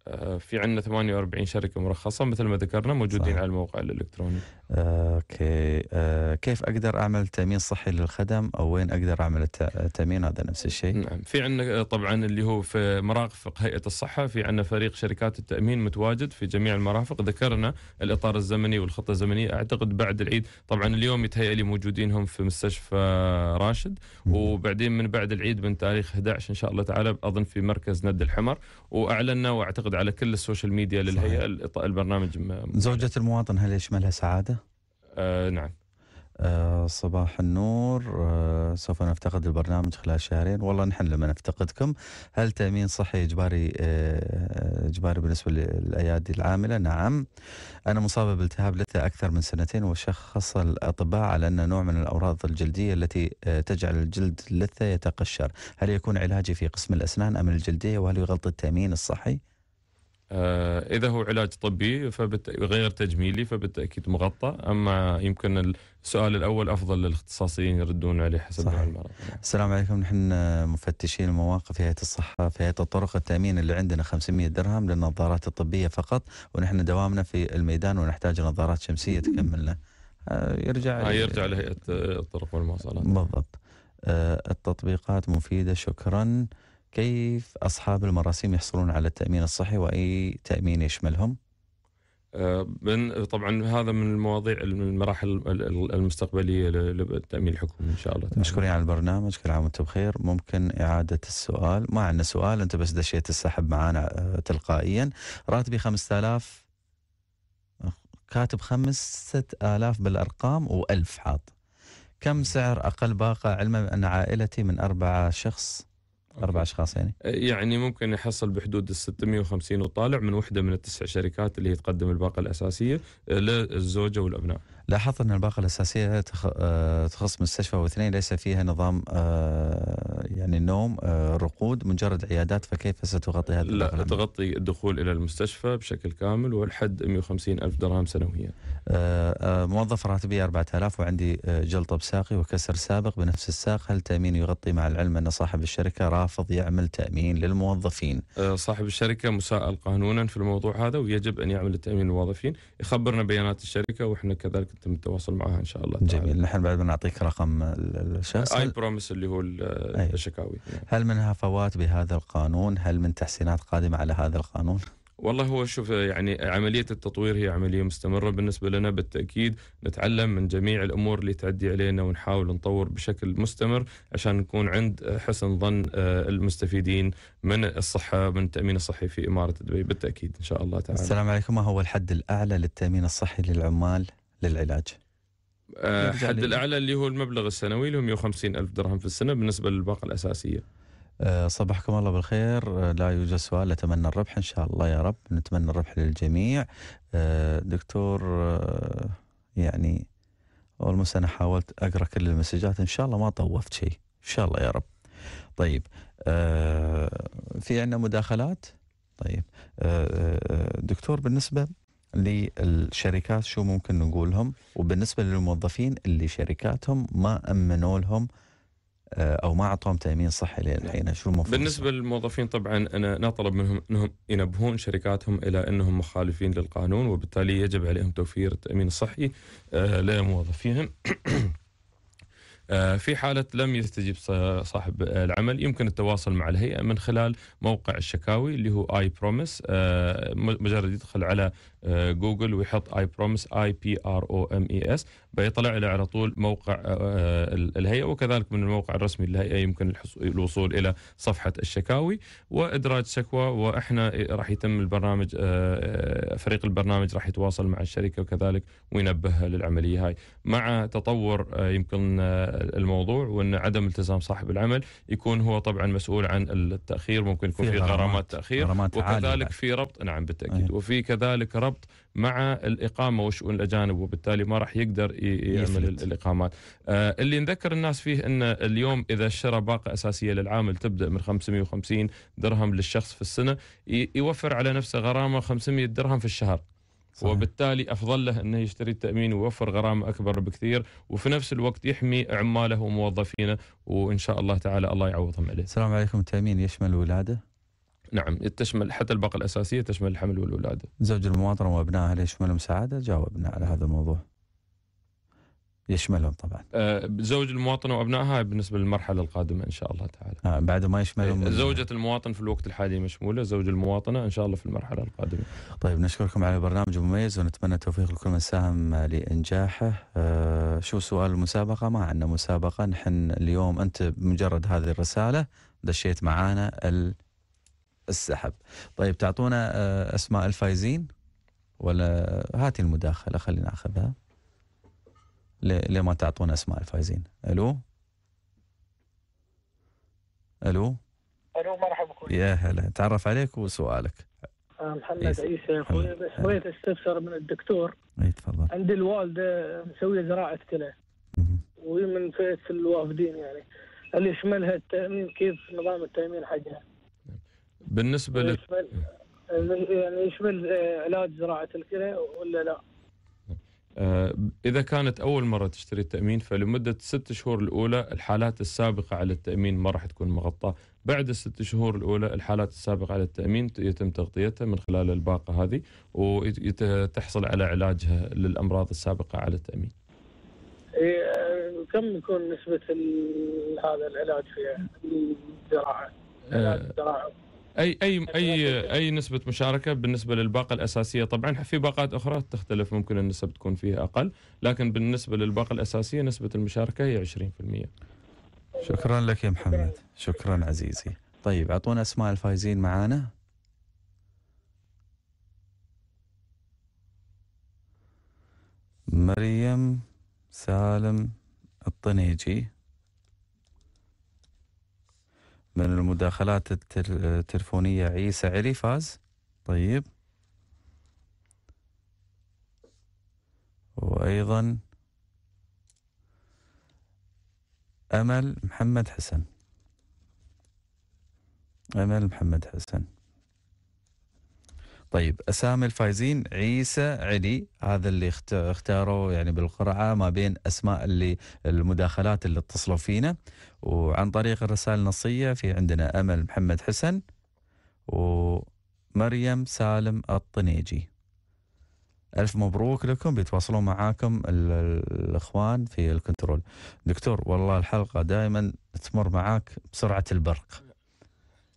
أه في عندنا 48 شركة مرخصة مثل ما ذكرنا موجودين صح. على الموقع الإلكتروني أه أوكي أه كيف اقدر اعمل تامين صحي للخدم او وين اقدر اعمل التامين هذا نفس الشيء نعم في عندنا طبعا اللي هو في مرافق هيئه الصحه في عندنا فريق شركات التامين متواجد في جميع المرافق ذكرنا الاطار الزمني والخطه الزمنيه اعتقد بعد العيد طبعا اليوم يتهيأ لي موجودينهم في مستشفى راشد وبعدين من بعد العيد من تاريخ 11 ان شاء الله تعالى اظن في مركز ند الحمر واعلنا واعتقد على كل السوشيال ميديا للهيئه البرنامج زوجة المواطن هل يشملها سعاده؟ آه نعم آه، صباح النور آه، سوف نفتقد البرنامج خلال شهرين والله نحن لما نفتقدكم هل تأمين صحي إجباري آه، إجباري بالنسبة للأيادي العاملة نعم أنا مصابة بالتهاب لثة أكثر من سنتين وشخص الأطباء على أنه نوع من الأمراض الجلدية التي تجعل الجلد اللثة يتقشر هل يكون علاجي في قسم الأسنان أم الجلدية وهل يغلط التأمين الصحي آه، إذا هو علاج طبي غير تجميلي فبالتأكيد مغطى أما يمكن السؤال الأول أفضل للاختصاصيين يردون عليه حسب صحيح. المرض السلام عليكم نحن مفتشين المواقع في هيئة الصحة في هيئة الطرق التأمين اللي عندنا 500 درهم للنظارات الطبية فقط ونحن دوامنا في الميدان ونحتاج نظارات شمسية تكملنا آه، يرجع آه يرجع لهيئة الطرق والمواصلات بالضبط آه، التطبيقات مفيدة شكراً كيف أصحاب المراسيم يحصلون على التأمين الصحي وأي تأمين يشملهم؟ آه، من طبعا هذا من المواضيع المراحل المستقبليه للتامين الحكومي ان شاء الله تعالى. مشكورين على البرنامج كل عام وانتم بخير ممكن اعاده السؤال ما عندنا سؤال انت بس دشيت السحب معانا آه، تلقائيا راتبي 5000 كاتب 5000 بالارقام و1000 حاط كم سعر اقل باقه علما ان عائلتي من اربعه شخص اربع اشخاص يعني أه، يعني ممكن يحصل بحدود ال 650 وطالع من وحده من التسع شركات اللي هي تقدم الباقه الاساسيه أه، للزوجه والابناء لاحظت أن الباقة الأساسية آه، تخص مستشفى واثنين ليس فيها نظام آه، يعني نوم آه، رقود مجرد عيادات فكيف ستغطي هذا لا تغطي الدخول إلى المستشفى بشكل كامل والحد 150 ألف درهم سنويا موظف راتبي 4000 وعندي جلطة بساقي وكسر سابق بنفس الساق هل تأمين يغطي مع العلم أن صاحب الشركة رافض يعمل تأمين للموظفين صاحب الشركة مساءل قانونا في الموضوع هذا ويجب أن يعمل التأمين للموظفين يخبرنا بيانات الشركة وإحنا كذلك يتم التواصل معها ان شاء الله تعالى. جميل نحن بعد بنعطيك رقم الشخص اي بروميس اللي هو الشكاوي يعني. هل من هفوات بهذا القانون هل من تحسينات قادمه على هذا القانون والله هو شوف يعني عملية التطوير هي عملية مستمرة بالنسبة لنا بالتأكيد نتعلم من جميع الأمور اللي تعدي علينا ونحاول نطور بشكل مستمر عشان نكون عند حسن ظن آه، المستفيدين من الصحة من التأمين الصحي في إمارة دبي بالتأكيد إن شاء الله تعالى السلام عليكم ما هو الحد الأعلى للتأمين الصحي للعمال للعلاج؟ آه، الحد الاعلى اللي هو المبلغ السنوي اللي هو 150 الف درهم في السنه بالنسبه للباقه الاساسيه. آه، صباحكم الله بالخير آه، لا يوجد سؤال اتمنى الربح ان شاء الله يا رب نتمنى الربح للجميع دكتور يعني اولموست انا حاولت اقرا كل المسجات ان شاء الله ما طوفت شيء ان شاء الله يا رب طيب في عندنا مداخلات طيب دكتور بالنسبه للشركات شو ممكن نقولهم وبالنسبة للموظفين اللي شركاتهم ما أمنوا لهم آه، او ما اعطوهم تامين صحي للحين شو المفروض بالنسبه للموظفين طبعا انا نطلب منهم انهم ينبهون شركاتهم الى انهم مخالفين للقانون وبالتالي يجب عليهم توفير التامين الصحي آه، لموظفيهم آه، في حالة لم يستجيب صاحب العمل يمكن التواصل مع الهيئة من خلال موقع الشكاوي اللي هو اي بروميس مجرد يدخل على جوجل ويحط اي بروميس اي بي ار او ام اي اس بيطلع له على طول موقع آه، الهيئه وكذلك من الموقع الرسمي للهيئه يمكن الوصول الى صفحه الشكاوي وادراج شكوى واحنا راح يتم البرنامج آه، آه، فريق البرنامج راح يتواصل مع الشركه وكذلك وينبهها للعمليه هاي مع تطور يمكن الموضوع وان عدم التزام صاحب العمل يكون هو طبعا مسؤول عن التاخير ممكن يكون في غرامات تاخير وكذلك في ربط نعم بالتاكيد أيه. وفي كذلك ربط ربط مع الاقامه وشؤون الاجانب وبالتالي ما راح يقدر يعمل الاقامات. آه اللي نذكر الناس فيه ان اليوم اذا اشترى باقه اساسيه للعامل تبدا من 550 درهم للشخص في السنه يوفر على نفسه غرامه 500 درهم في الشهر. صحيح. وبالتالي افضل له انه يشتري التامين ويوفر غرامه اكبر بكثير وفي نفس الوقت يحمي عماله وموظفينه وان شاء الله تعالى الله يعوضهم عليه. السلام عليكم التامين يشمل الولاده؟ نعم تشمل حتى الباقة الأساسية تشمل الحمل والولادة زوج المواطنة وأبنائها هل يشمل المساعدة؟ جاوبنا على هذا الموضوع يشملهم طبعا آه زوج المواطنه وابنائها بالنسبه للمرحله القادمه ان شاء الله تعالى آه بعد ما يشملهم آه، زوجة المواطن في الوقت الحالي مشموله زوج المواطنه ان شاء الله في المرحله القادمه طيب نشكركم على البرنامج المميز ونتمنى التوفيق لكل من ساهم لانجاحه آه شو سؤال المسابقه ما عندنا مسابقه نحن اليوم انت بمجرد هذه الرساله دشيت معانا ال السحب طيب تعطونا آه، أسماء الفايزين ولا هاتي المداخلة خلينا ناخذها ليه ما تعطونا أسماء الفايزين ألو ألو ألو مرحبا بكم يا هلا تعرف عليك وسؤالك آه، محمد عيسى يا اخوي بس بغيت آه. استفسر من الدكتور اي تفضل عندي الوالده مسويه زراعه كلى ومن فئه الوافدين يعني اللي يشملها التامين كيف نظام التامين حقها؟ بالنسبه ل يشمل يعني يشمل علاج زراعه الكلى ولا لا؟ آه، إذا كانت أول مرة تشتري التأمين فلمدة ست شهور الأولى الحالات السابقة على التأمين ما راح تكون مغطاة بعد الست شهور الأولى الحالات السابقة على التأمين يتم تغطيتها من خلال الباقة هذه وتحصل على علاجها للأمراض السابقة على التأمين آه، كم يكون نسبة هذا العلاج فيها الزراعة؟ آه، اي اي اي اي نسبه مشاركه بالنسبه للباقه الاساسيه طبعا في باقات اخرى تختلف ممكن النسب تكون فيها اقل لكن بالنسبه للباقه الاساسيه نسبه المشاركه هي 20% شكرا لك يا محمد شكرا عزيزي طيب اعطونا اسماء الفائزين معانا مريم سالم الطنيجي من المداخلات التلفونية عيسى علي فاز طيب وأيضا أمل محمد حسن أمل محمد حسن طيب اسامي الفايزين عيسى علي هذا اللي اختاروا يعني بالقرعه ما بين اسماء اللي المداخلات اللي اتصلوا فينا وعن طريق الرسائل النصيه في عندنا امل محمد حسن ومريم سالم الطنيجي ألف مبروك لكم بيتواصلون معاكم الإخوان في الكنترول دكتور والله الحلقة دائما تمر معاك بسرعة البرق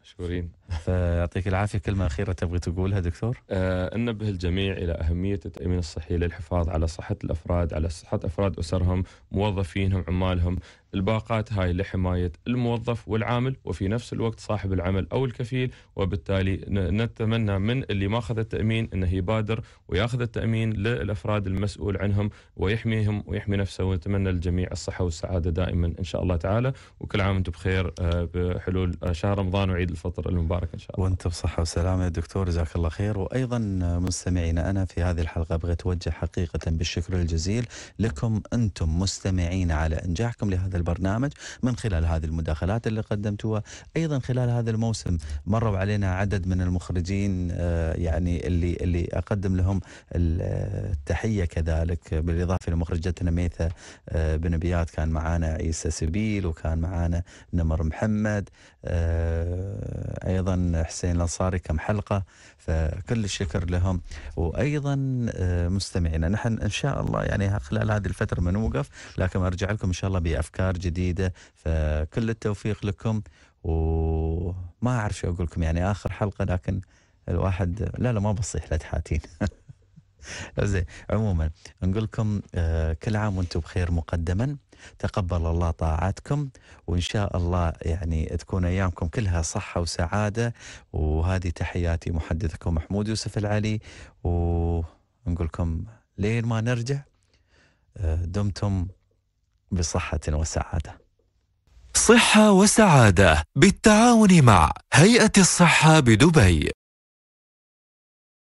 مشكورين فيعطيك العافية كلمة أخيرة تبغي تقولها دكتور آه أنبه الجميع إلى أهمية التأمين الصحي للحفاظ على صحة الأفراد على صحة أفراد أسرهم موظفينهم عمالهم الباقات هاي لحماية الموظف والعامل وفي نفس الوقت صاحب العمل أو الكفيل وبالتالي نتمنى من اللي ما أخذ التأمين أنه يبادر ويأخذ التأمين للأفراد المسؤول عنهم ويحميهم ويحمي نفسه ونتمنى للجميع الصحة والسعادة دائما إن شاء الله تعالى وكل عام أنتم بخير آه، بحلول آه، شهر رمضان وعيد الفطر المبارك مبارك ان شاء الله وانت بصحه وسلامه يا دكتور جزاك الله خير وايضا مستمعينا انا في هذه الحلقه ابغى اتوجه حقيقه بالشكر الجزيل لكم انتم مستمعين على انجاحكم لهذا البرنامج من خلال هذه المداخلات اللي قدمتوها ايضا خلال هذا الموسم مروا علينا عدد من المخرجين آه، يعني اللي اللي اقدم لهم التحيه كذلك بالاضافه لمخرجتنا ميثا آه، بن بيات كان معانا عيسى سبيل وكان معانا نمر محمد آه، ايضا ايضا حسين الانصاري كم حلقه فكل الشكر لهم وايضا آه، مستمعينا نحن ان شاء الله يعني خلال هذه الفتره ما نوقف لكن ارجع لكم ان شاء الله بافكار جديده فكل التوفيق لكم وما اعرف شو اقول لكم يعني اخر حلقه لكن الواحد لا لا ما بصيح لا تحاتين زين عموما نقول لكم آه، كل عام وانتم بخير مقدما تقبل الله طاعتكم وإن شاء الله يعني تكون أيامكم كلها صحة وسعادة وهذه تحياتي محدثكم محمود يوسف العلي ونقول لكم لين ما نرجع آه، دمتم بصحة وسعادة صحة وسعادة بالتعاون مع هيئة الصحة بدبي